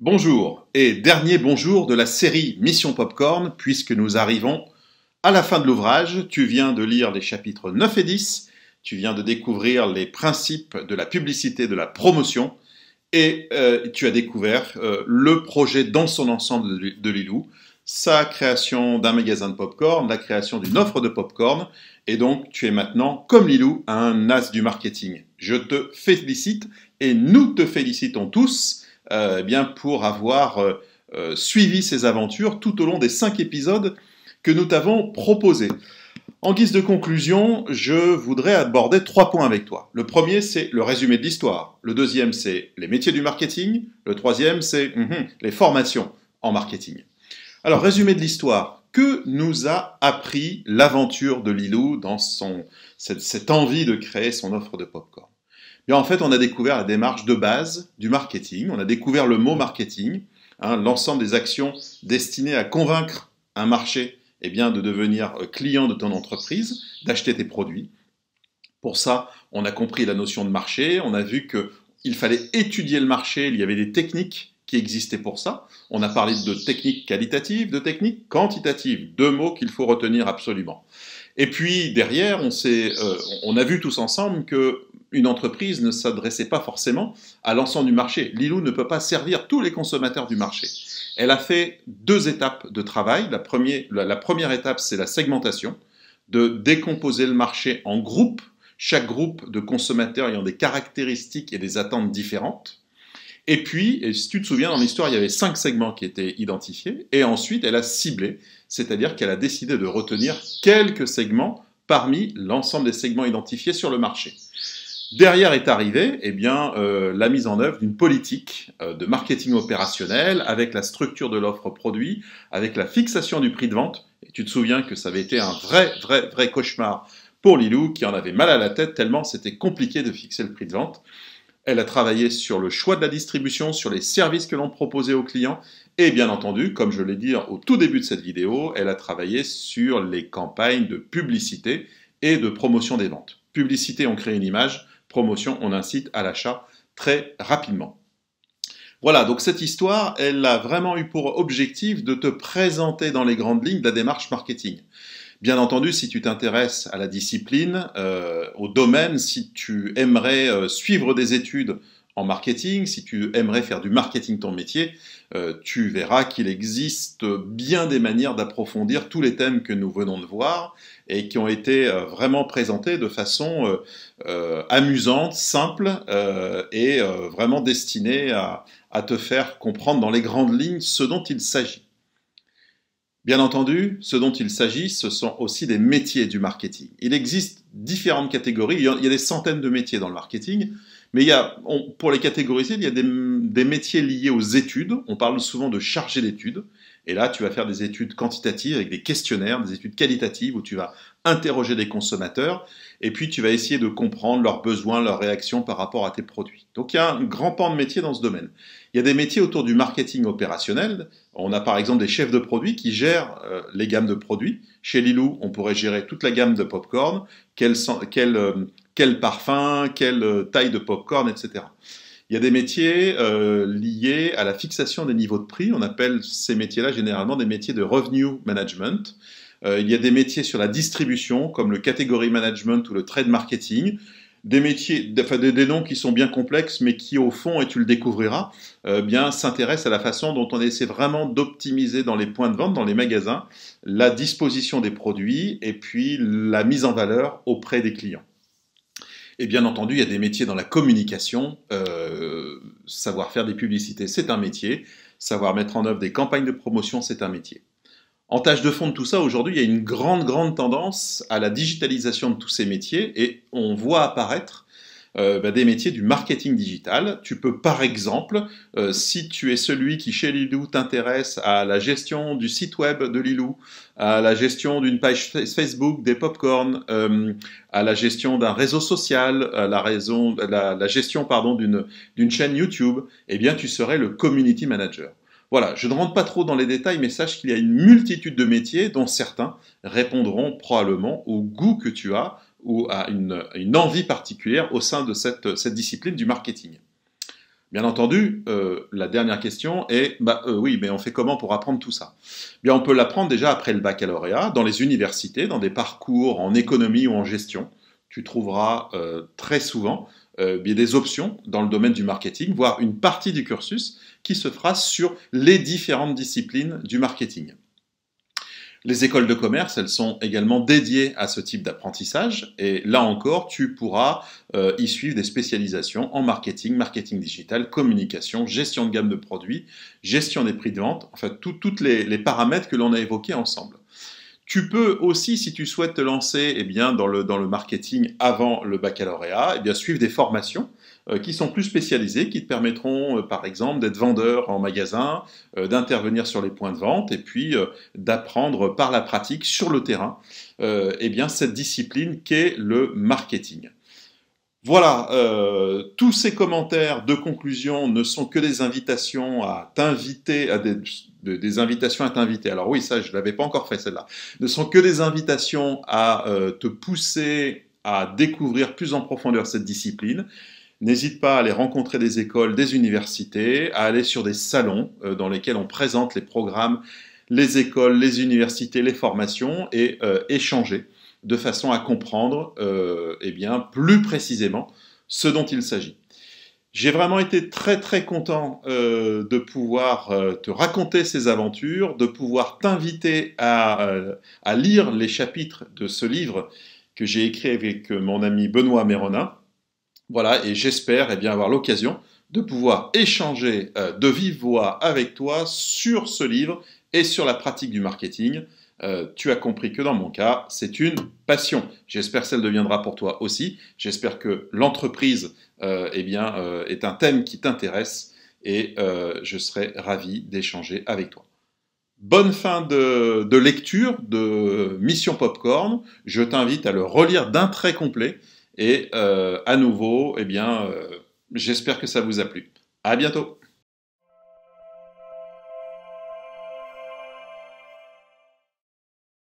Bonjour et dernier bonjour de la série Mission Popcorn puisque nous arrivons à la fin de l'ouvrage. Tu viens de lire les chapitres 9 et 10, tu viens de découvrir les principes de la publicité, de la promotion et euh, tu as découvert euh, le projet dans son ensemble de Lilou, sa création d'un magasin de popcorn, la création d'une offre de popcorn et donc tu es maintenant comme Lilou un as du marketing. Je te félicite et nous te félicitons tous euh, eh bien pour avoir euh, euh, suivi ces aventures tout au long des cinq épisodes que nous t'avons proposés. En guise de conclusion, je voudrais aborder trois points avec toi. Le premier, c'est le résumé de l'histoire. Le deuxième, c'est les métiers du marketing. Le troisième, c'est hum, hum, les formations en marketing. Alors, résumé de l'histoire. Que nous a appris l'aventure de Lilou dans son, cette envie de créer son offre de popcorn et en fait, on a découvert la démarche de base du marketing, on a découvert le mot marketing, hein, l'ensemble des actions destinées à convaincre un marché eh bien, de devenir euh, client de ton entreprise, d'acheter tes produits. Pour ça, on a compris la notion de marché, on a vu qu'il fallait étudier le marché, il y avait des techniques qui existaient pour ça. On a parlé de techniques qualitatives, de techniques quantitatives, deux mots qu'il faut retenir absolument. Et puis derrière, euh, on, a vu tous ensemble que une entreprise ne s'adressait pas forcément à l'ensemble du marché. Lilou ne peut pas servir tous les consommateurs du marché. Elle a fait deux étapes de travail. La, première, la première étape, c'est la segmentation, de décomposer le marché en groupes, chaque groupe de consommateurs ayant des caractéristiques et des attentes différentes. Et puis, si tu te souviens, dans l'histoire, il y avait cinq segments qui étaient identifiés, et ensuite, elle a ciblé, c'est-à-dire qu'elle a décidé de retenir quelques segments parmi l'ensemble des segments identifiés sur le marché. Derrière est arrivée eh bien, euh, la mise en œuvre d'une politique euh, de marketing opérationnel avec la structure de l'offre produit, avec la fixation du prix de vente. Et tu te souviens que ça avait été un vrai, vrai, vrai cauchemar pour Lilou qui en avait mal à la tête tellement c'était compliqué de fixer le prix de vente. Elle a travaillé sur le choix de la distribution, sur les services que l'on proposait aux clients. Et bien entendu, comme je l'ai dit au tout début de cette vidéo, elle a travaillé sur les campagnes de publicité et de promotion des ventes. Publicité, on crée une image. Promotion, on incite à l'achat très rapidement. Voilà, donc cette histoire, elle a vraiment eu pour objectif de te présenter dans les grandes lignes de la démarche marketing. Bien entendu, si tu t'intéresses à la discipline, euh, au domaine, si tu aimerais euh, suivre des études en marketing, si tu aimerais faire du marketing ton métier, euh, tu verras qu'il existe bien des manières d'approfondir tous les thèmes que nous venons de voir et qui ont été vraiment présentés de façon amusante, simple et vraiment destinée à te faire comprendre dans les grandes lignes ce dont il s'agit. Bien entendu, ce dont il s'agit, ce sont aussi des métiers du marketing. Il existe différentes catégories, il y a, des centaines de métiers dans le marketing, mais il y a, pour les catégoriser, il y a des, des, métiers liés aux études, on parle souvent de chargé d'études, et là, tu vas faire des études quantitatives avec des questionnaires, des études qualitatives où tu vas interroger des consommateurs et puis tu vas essayer de comprendre leurs besoins, leurs réactions par rapport à tes produits. Donc il y a un grand pan de métier dans ce domaine. Il y a des métiers autour du marketing opérationnel. On a par exemple des chefs de produits qui gèrent euh, les gammes de produits. Chez Lilou, on pourrait gérer toute la gamme de popcorn, quel, quel, euh, quel parfum, quelle euh, taille de popcorn, etc. Il y a des métiers euh, liés à la fixation des niveaux de prix. On appelle ces métiers-là généralement des métiers de revenue management. Euh, il y a des métiers sur la distribution, comme le category management ou le trade marketing. Des métiers, enfin, des, noms qui sont bien complexes, mais qui au fond, et tu le découvriras, euh, bien s'intéressent à la façon dont on essaie vraiment d'optimiser dans les points de vente, dans les magasins, la disposition des produits et puis la mise en valeur auprès des clients. Et bien entendu, il y a des métiers dans la communication. Euh, savoir faire des publicités, c'est un métier. Savoir mettre en œuvre des campagnes de promotion, c'est un métier. En tâche de fond de tout ça, aujourd'hui, il y a une grande, grande tendance à la digitalisation de tous ces métiers et on voit apparaître euh, bah, des métiers du marketing digital. Tu peux par exemple, euh, si tu es celui qui chez Lilou t'intéresse à la gestion du site web de Lilou, à la gestion d'une page Facebook, des popcorn, euh, à la gestion d'un réseau social, à la, raison, la gestion pardon d'une chaîne YouTube, eh bien tu serais le community manager. Voilà, je ne rentre pas trop dans les détails, mais sache qu'il y a une multitude de métiers dont certains répondront probablement au goût que tu as ou à une, envie particulière au sein de cette, discipline du marketing. Bien entendu, euh, la dernière question est bah, euh, oui, mais on fait comment pour apprendre tout ça on peut l'apprendre déjà après le baccalauréat, dans les universités, dans des parcours en économie ou en gestion. Tu trouveras euh, très souvent des options dans le domaine du marketing, voire une partie du cursus qui se fera sur les différentes disciplines du marketing. Les écoles de commerce, elles sont également dédiées à ce type d'apprentissage. Et là encore, tu pourras euh, y suivre des spécialisations en marketing, marketing digital, communication, gestion de gamme de produits, gestion des prix de vente, enfin, fait, les, paramètres que l'on a évoqués ensemble. Tu peux aussi, si tu souhaites te lancer eh bien, dans, le, marketing avant le baccalauréat, eh bien, suivre des formations euh, qui sont plus spécialisés, qui te permettront, euh, par exemple, d'être vendeur en magasin, euh, d'intervenir sur les points de vente et puis d'apprendre par la pratique sur le terrain eh bien, cette discipline qu'est le marketing. Voilà, tous ces commentaires de conclusion ne sont que des invitations à t'inviter, à des, invitations à t'inviter. Alors oui, ça, je l'avais pas encore fait celle-là. Ne sont que des invitations à te pousser à découvrir plus en profondeur cette discipline, N'hésite pas à aller rencontrer des écoles, des universités, à aller sur des salons euh, dans lesquels on présente les programmes, les écoles, les universités, les formations et euh, échanger de façon à comprendre euh, eh bien, plus précisément ce dont il s'agit. J'ai vraiment été très très content de pouvoir te raconter ces aventures, de pouvoir t'inviter à, à, lire les chapitres de ce livre que j'ai écrit avec mon ami Benoît Méronin. Voilà, et j'espère et eh bien avoir l'occasion de pouvoir échanger euh, de vive voix avec toi sur ce livre et sur la pratique du marketing. Euh, tu as compris que dans mon cas, c'est une passion. J'espère que celle deviendra pour toi aussi. J'espère que l'entreprise euh, eh bien, est un thème qui t'intéresse et je serai ravi d'échanger avec toi. Bonne fin de lecture de Mission Popcorn. Je t'invite à le relire d'un trait complet. Et euh, à nouveau, eh bien, euh, j'espère que ça vous a plu. À bientôt!